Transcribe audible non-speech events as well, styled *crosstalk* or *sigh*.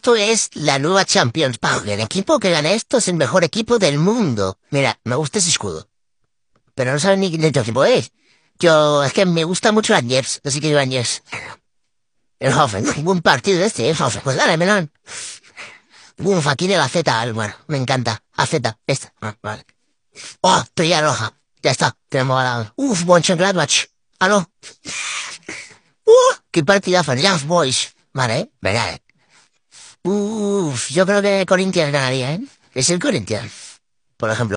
Esto es la nueva Champions League El equipo que gana esto es el mejor equipo del mundo. Mira, me gusta ese escudo. Pero no saben ni de qué equipo es. Yo, es que me gusta mucho Rangers, así que yo a Rangers. El Hoffen, *laughs* buen partido este, ¿eh, Hoffen. Pues dale, melón. Uf, aquí de la Z, bueno, me encanta. A Z, esta. Ah, vale. Oh, roja. Ya está, tenemos a la... Uf, Mönchengladbach. Ah, no. Uh, *laughs* qué partida Young Boys. Vale, ¿eh? Venga, eh. Uff, yo creo que Corinthians ganaría, ¿eh? Es el Corinthians, por ejemplo.